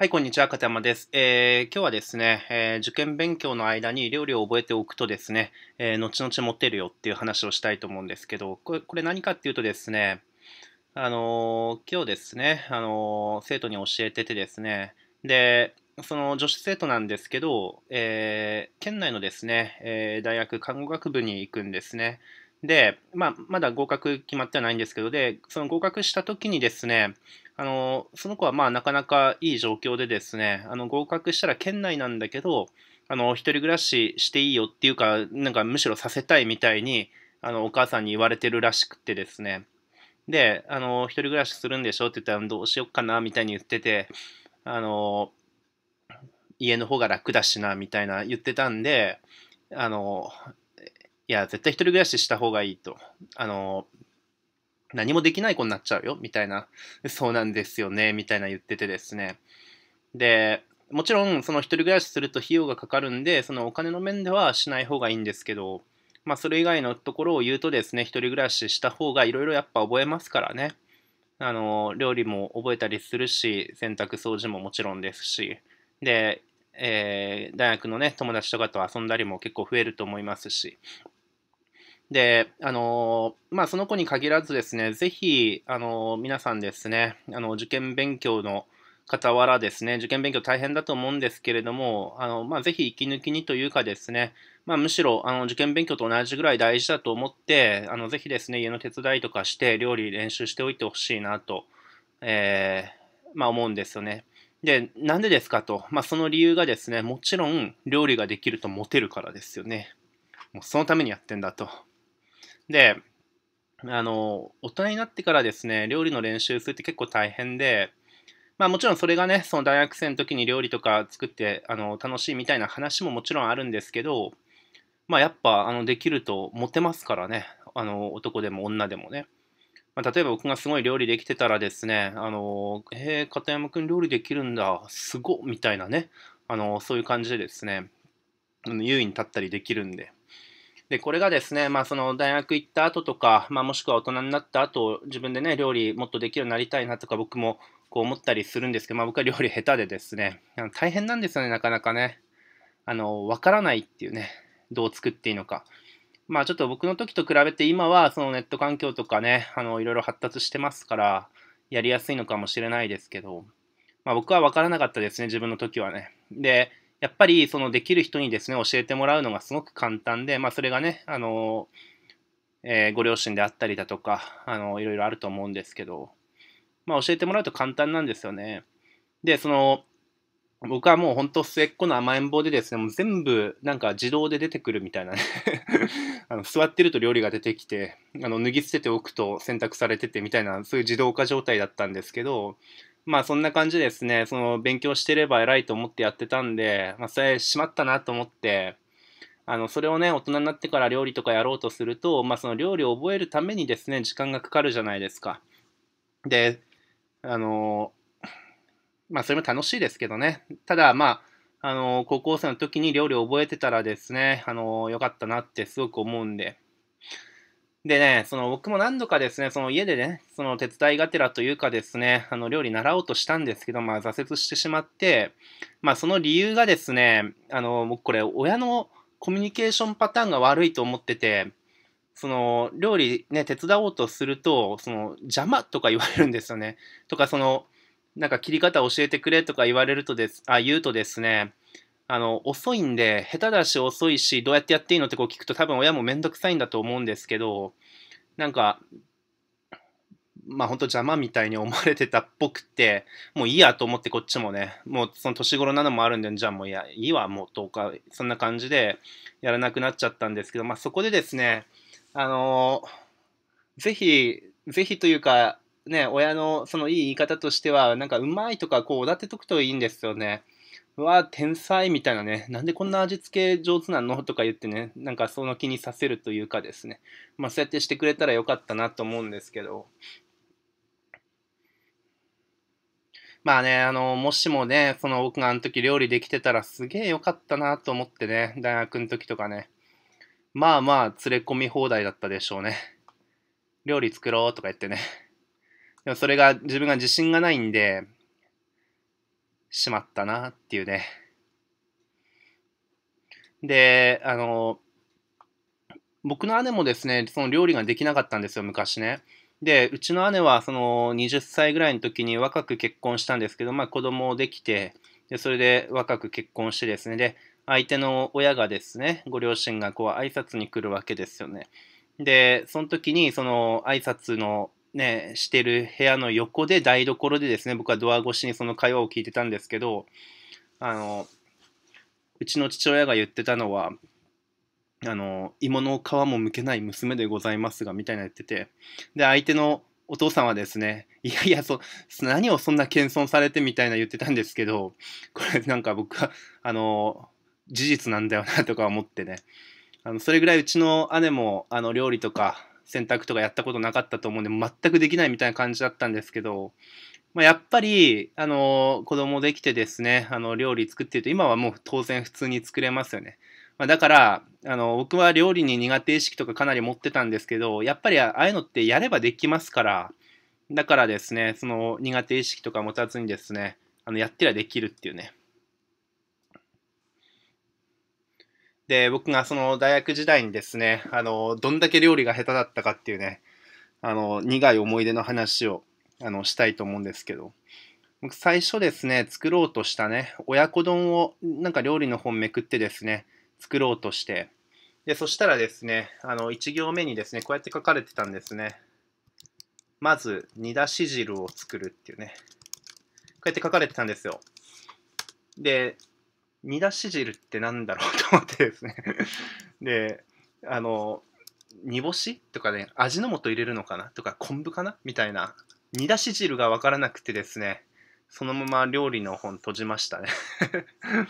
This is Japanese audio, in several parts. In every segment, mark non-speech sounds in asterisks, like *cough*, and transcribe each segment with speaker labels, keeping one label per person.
Speaker 1: はい、こんにちは、片山です。えー、今日はですね、えー、受験勉強の間に料理を覚えておくとですね、えー、後々持てるよっていう話をしたいと思うんですけど、これこれ何かっていうとですね、あのー、今日ですね、あの生徒に教えててですね、で、その女子生徒なんですけど、え県内のですね、え大学看護学部に行くんですね。で、まあ、まだ合格決まってはないんですけど、で、その合格した時にですね、あの、その子はまあなかなかいい状況でですね、あの、合格したら県内なんだけど、あの、一人暮らししていいよっていうか、なんかむしろさせたいみたいに、あの、お母さんに言われてるらしくてですね。で、あの、一人暮らしするんでしょって言ったら、どうしよっかな、みたいに言ってて、あの、家の方が楽だしな、みたいな言ってたんで、あの、いや、絶対一人暮らしした方がいいと。あの、何もできない子になっちゃうよ、みたいな。*laughs* そうなんですよね、みたいな言っててですね。で、もちろん、その一人暮らしすると費用がかかるんで、そのお金の面ではしない方がいいんですけど、まあ、それ以外のところを言うとですね、一人暮らしした方がいろいろやっぱ覚えますからね。あの、料理も覚えたりするし、洗濯掃除ももちろんですし、で、えー、大学のね、友達とかと遊んだりも結構増えると思いますし、で、あのまあ、その子に限らずですね、ぜひ、あの皆さんですね、あの受験勉強の傍らですね、受験勉強大変だと思うんですけれども、あのまあ、ぜひ息抜きにというかですね、まあ、むしろあの受験勉強と同じぐらい大事だと思って、あのぜひですね、家の手伝いとかして料理練習しておいてほしいなと、えー、まあ、思うんですよね。で、なんでですかと、まあ、その理由がですね、もちろん料理ができるとモテるからですよね。もうそのためにやってんだと。で、あの、大人になってからですね、料理の練習するって結構大変で、まあもちろんそれがね、その大学生の時に料理とか作ってあの楽しいみたいな話ももちろんあるんですけど、まあやっぱあのできるとモテますからね、あの男でも女でもね。まあ、例えば僕がすごい料理できてたらですね、あの、えー、片山くん料理できるんだ、すごみたいなね、あの、そういう感じでですね、優位に立ったりできるんで、で、これがですね、まあ、その大学行った後とか、まあ、もしくは大人になった後、自分でね、料理もっとできるようになりたいなとか、僕もこう思ったりするんですけど、まあ、僕は料理下手でですね、大変なんですよね、なかなかね。あの、わからないっていうね、どう作っていいのか。まあちょっと僕の時と比べて今はそのネット環境とかね、あの、いろいろ発達してますから、やりやすいのかもしれないですけど、まあ僕はわからなかったですね、自分の時はね。で、やっぱりそのできる人にですね教えてもらうのがすごく簡単で、まあ、それがねあの、えー、ご両親であったりだとかあのいろいろあると思うんですけど、まあ、教えてもらうと簡単なんですよね。でその僕はもう本当末っ子の甘えん坊でですね、もう全部なんか自動で出てくるみたいなね *laughs* あの座ってると料理が出てきて、あの脱ぎ捨てておくと洗濯されててみたいな、そういう自動化状態だったんですけど、まあそんな感じですね、その勉強してれば偉いと思ってやってたんで、まあそれしまったなと思って、あのそれをね、大人になってから料理とかやろうとすると、まあその料理を覚えるためにですね、時間がかかるじゃないですか。で、あの、まあそれも楽しいですけどね、ただまあ、あの、高校生の時に料理を覚えてたらですね、あの、良かったなってすごく思うんで、でね、その僕も何度かですね、その家でね、その手伝いがてらというかですね、あの料理習おうとしたんですけど、まあ挫折してしまって、まあその理由がですね、あの、僕これ親のコミュニケーションパターンが悪いと思ってて、その料理ね、手伝おうとすると、その邪魔とか言われるんですよね。とかその、なんか切り方教えてくれとか言われるとです、あ、言うとですね、あの、遅いんで、下手だし遅いし、どうやってやっていいのってこう聞くと多分親もめんどくさいんだと思うんですけど、なんか、まあほんと邪魔みたいに思われてたっぽくて、もういいやと思ってこっちもね、もうその年頃なのもあるんで、じゃあもういや、いいわ、もうとか、そんな感じでやらなくなっちゃったんですけど、まあそこでですね、あのー、ぜひ、ぜひというか、ね、親のそのいい言い方としては、なんかうまいとかこうおだてとくといいんですよね。うわ、天才みたいなね、なんでこんな味付け上手なのとか言ってね、なんかその気にさせるというかですね、まあそうやってしてくれたらよかったなと思うんですけど、まあね、あの、もしもね、その僕があの時料理できてたらすげえよかったなと思ってね、大学の時とかね、まあまあ連れ込み放題だったでしょうね。料理作ろうとか言ってね。でもそれが自分が自信がないんで、しまったなっていうね。で、あの、僕の姉もですね、その料理ができなかったんですよ、昔ね。で、うちの姉はその20歳ぐらいの時に若く結婚したんですけど、まあ子供できて、で、それで若く結婚してですね、で、相手の親がですね、ご両親がこう挨拶に来るわけですよね。で、その時にその挨拶のね、してる部屋の横で台所でですね、僕はドア越しにその会話を聞いてたんですけど、あの、うちの父親が言ってたのは、あの、芋の皮も剥けない娘でございますが、みたいな言ってて、で、相手のお父さんはですね、いやいや、そ、何をそんな謙遜されてみたいな言ってたんですけど、これなんか僕は、あの、事実なんだよなとか思ってね、あの、それぐらいうちの姉も、あの、料理とか、選択とかやったことなかったと思うんで全くできないみたいな感じだったんですけど、まあ、やっぱりあの子供できてですねあの料理作ってると今はもう当然普通に作れますよね。まあ、だからあの僕は料理に苦手意識とかかなり持ってたんですけどやっぱりああいうのってやればできますからだからですねその苦手意識とか持たずにですねあのやってりゃできるっていうねで、僕がその大学時代にですね、あの、どんだけ料理が下手だったかっていうね、あの、苦い思い出の話を、あの、したいと思うんですけど、僕最初ですね、作ろうとしたね、親子丼を、なんか料理の本めくってですね、作ろうとして、で、そしたらですね、あの、1行目にですね、こうやって書かれてたんですね。まず、煮出し汁を作るっていうね。こうやって書かれてたんですよ。で、煮出し汁ってなんだろうと思ってですね *laughs* で、あの、煮干しとかね、味の素入れるのかなとか、昆布かなみたいな、煮出し汁が分からなくてですね、そのまま料理の本閉じましたね *laughs*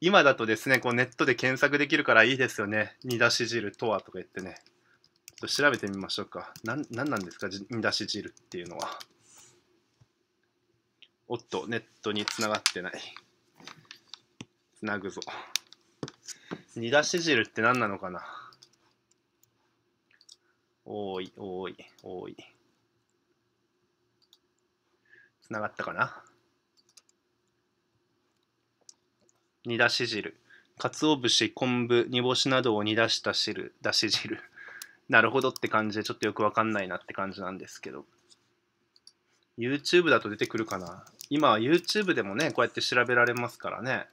Speaker 1: 今だとですね、こうネットで検索できるからいいですよね。煮出し汁とはとか言ってね。ちょっと調べてみましょうか。なん、なんなんですか煮出し汁っていうのは。おっと、ネットにつながってない。つなぐぞ。煮出し汁って何なのかなおい、おい、おい。つながったかな煮出し汁。鰹節、昆布、煮干しなどを煮出した汁、だし汁。*laughs* なるほどって感じで、ちょっとよくわかんないなって感じなんですけど。YouTube だと出てくるかな今は YouTube でもね、こうやって調べられますからね。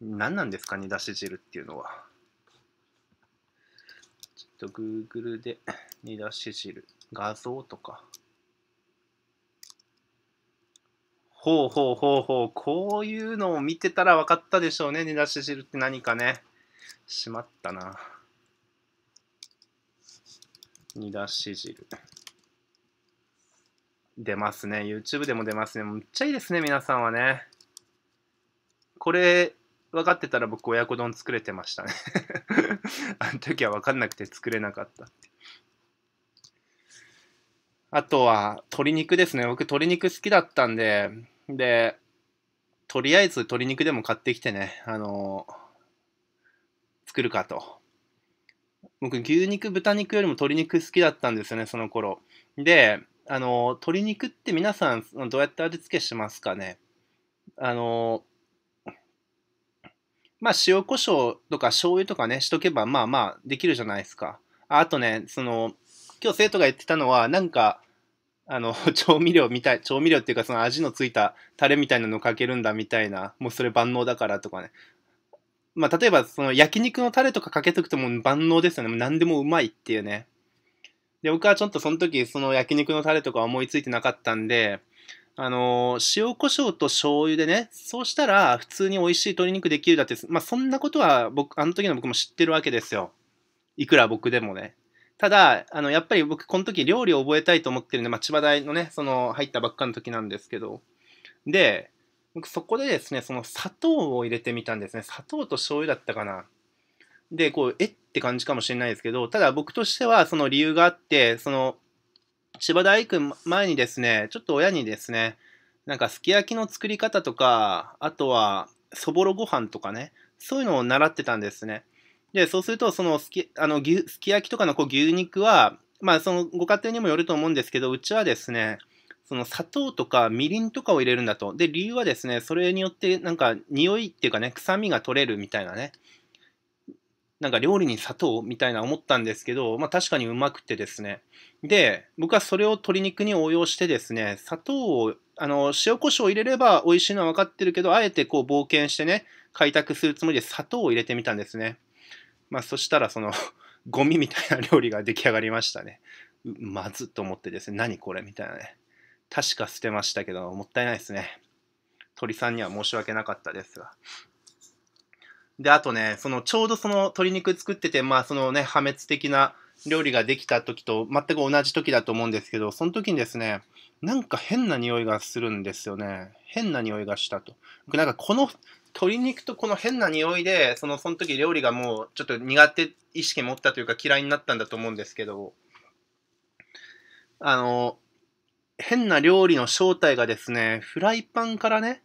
Speaker 1: 何なんですか、煮出し汁っていうのは。ちょっと Google で煮出し汁、画像とか。ほうほうほうほう、こういうのを見てたら分かったでしょうね、煮出し汁って何かね。しまったな。煮出し汁。出ますね。YouTube でも出ますね。むっちゃいいですね、皆さんはね。これ、分かってたら僕、親子丼作れてましたね *laughs* あの時は分かんなくて作れなかったっあとは、鶏肉ですね。僕、鶏肉好きだったんで、で、とりあえず鶏肉でも買ってきてね、あのー、作るかと。僕、牛肉、豚肉よりも鶏肉好きだったんですよね、その頃。で、あの鶏肉って皆さんどうやって味付けしますかねあのまあ塩コショウとか醤油とかねしとけばまあまあできるじゃないですかあとねその今日生徒が言ってたのはなんかあの *laughs* 調味料みたい調味料っていうかその味のついたタレみたいなのをかけるんだみたいなもうそれ万能だからとかねまあ例えばその焼肉のタレとかかけとくともう万能ですよね何でもうまいっていうねで、僕はちょっとその時、その焼肉のタレとか思いついてなかったんで、あのー、塩コショウと醤油でね、そうしたら普通に美味しい鶏肉できるだって、まあそんなことは僕、あの時の僕も知ってるわけですよ。いくら僕でもね。ただ、あの、やっぱり僕、この時料理を覚えたいと思ってるんで、まあ、千葉大のね、その、入ったばっかの時なんですけど。で、僕そこでですね、その砂糖を入れてみたんですね。砂糖と醤油だったかな。で、こう、えって感じかもしれないですけど、ただ僕としてはその理由があって、その、千葉大工前にですね、ちょっと親にですね、なんかすき焼きの作り方とか、あとはそぼろご飯とかね、そういうのを習ってたんですね。で、そうすると、そのすき、あの、すき焼きとかのこう牛肉は、まあ、そのご家庭にもよると思うんですけど、うちはですね、その砂糖とかみりんとかを入れるんだと。で、理由はですね、それによってなんか匂いっていうかね、臭みが取れるみたいなね。なんか料理に砂糖みたいな思ったんですけど、まあ確かにうまくてですね。で、僕はそれを鶏肉に応用してですね、砂糖を、あの、塩コショウ入れれば美味しいのは分かってるけど、あえてこう冒険してね、開拓するつもりで砂糖を入れてみたんですね。まあそしたらその *laughs* ゴミみたいな料理が出来上がりましたね。まずっと思ってですね、何これみたいなね。確か捨てましたけど、もったいないですね。鳥さんには申し訳なかったですが。で、あとね、そのちょうどその鶏肉作ってて、まあそのね、破滅的な料理ができた時と全く同じ時だと思うんですけど、その時にですね、なんか変な匂いがするんですよね。変な匂いがしたと。なんかこの鶏肉とこの変な匂いで、そのその時料理がもうちょっと苦手意識持ったというか嫌いになったんだと思うんですけど、あの、変な料理の正体がですね、フライパンからね、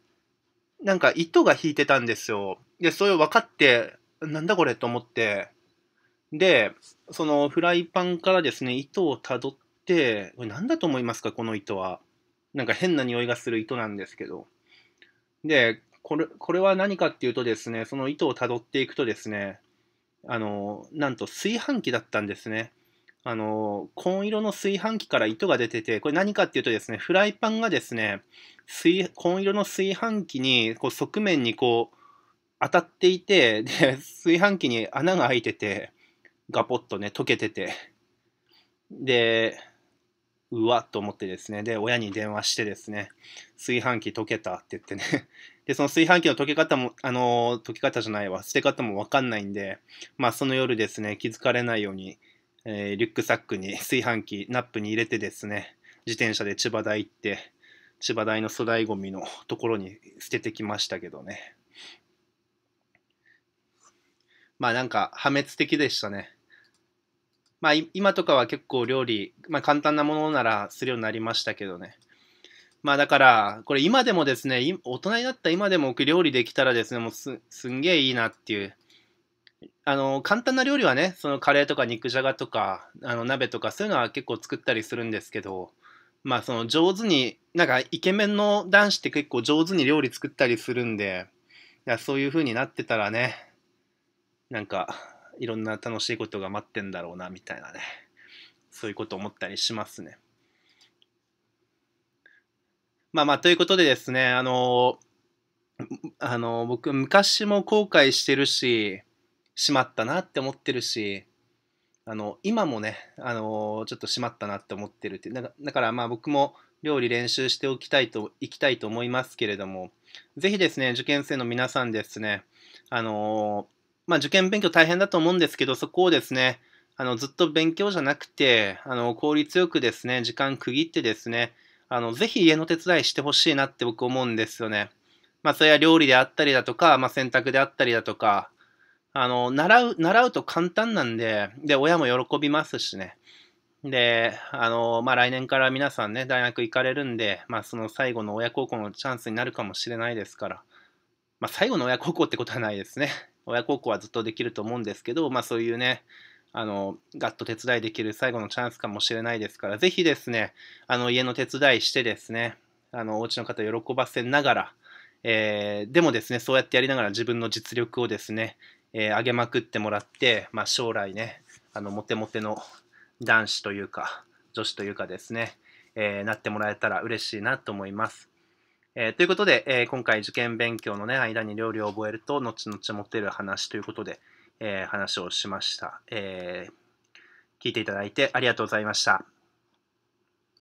Speaker 1: なんか糸が引いてたんですよ。で、それを分かって、なんだこれと思って、で、そのフライパンからですね、糸をたどって、これ何だと思いますか、この糸は。なんか変な匂いがする糸なんですけど。で、これ、これは何かっていうとですね、その糸をたどっていくとですね、あの、なんと炊飯器だったんですね。あの、紺色の炊飯器から糸が出てて、これ何かっていうとですね、フライパンがですね、水紺色の炊飯器に、こう側面にこう、当たっていて、で、炊飯器に穴が開いてて、ガポッとね、溶けてて、で、うわっと思ってですね、で、親に電話してですね、炊飯器溶けたって言ってね、*laughs* で、その炊飯器の溶け方も、あの溶け方じゃないわ、捨て方もわかんないんで、まあ、その夜ですね、気づかれないように、えー、リュックサックに炊飯器、ナップに入れてですね、自転車で千葉台行って、千葉台の粗大ごみのところに捨ててきましたけどね。まあなんか破滅的でしたね。まあ今とかは結構料理、まあ簡単なものならするようになりましたけどね。まあだから、これ今でもですね、大人になった今でも料理できたらですね、もうすんげえいいなっていうあの簡単な料理はねそのカレーとか肉じゃがとかあの鍋とかそういうのは結構作ったりするんですけどまあその上手になんかイケメンの男子って結構上手に料理作ったりするんでいやそういう風になってたらねなんかいろんな楽しいことが待ってんだろうなみたいなねそういうこと思ったりしますね。まあまあということでですねあのあの僕昔も後悔してるししまったなって思ってるし、あの、今もね、あの、ちょっとしまったなって思ってるっていだからまあ僕も料理練習しておきたいと、いきたいと思いますけれども、ぜひですね、受験生の皆さんですね、あの、まあ受験勉強大変だと思うんですけど、そこをですね、あの、ずっと勉強じゃなくて、あの、効率よくですね、時間区切ってですね、あの、ぜひ家の手伝いしてほしいなって僕思うんですよね。まあ、それは料理であったりだとか、まあ、洗濯であったりだとか、あの、習う、習うと簡単なんで、で、親も喜びますしね。で、あの、まあ、来年から皆さんね、大学行かれるんで、まあ、その最後の親孝行のチャンスになるかもしれないですから、まあ、最後の親孝行ってことはないですね。*laughs* 親孝行はずっとできると思うんですけど、まあ、そういうね、あの、ガッと手伝いできる最後のチャンスかもしれないですから、ぜひですね、あの、家の手伝いしてですね、あの、お家の方喜ばせながら、えー、でもですね、そうやってやりながら自分の実力をですね、えー、上げまくってもらって、まあ、将来ね、あのモテモテの男子というか、女子というかですね、えー、なってもらえたら嬉しいなと思います。えー、ということで、えー、今回受験勉強の、ね、間に料理を覚えると後々モテる話ということで、え話をしました、え聞いていただいてありがとうございました。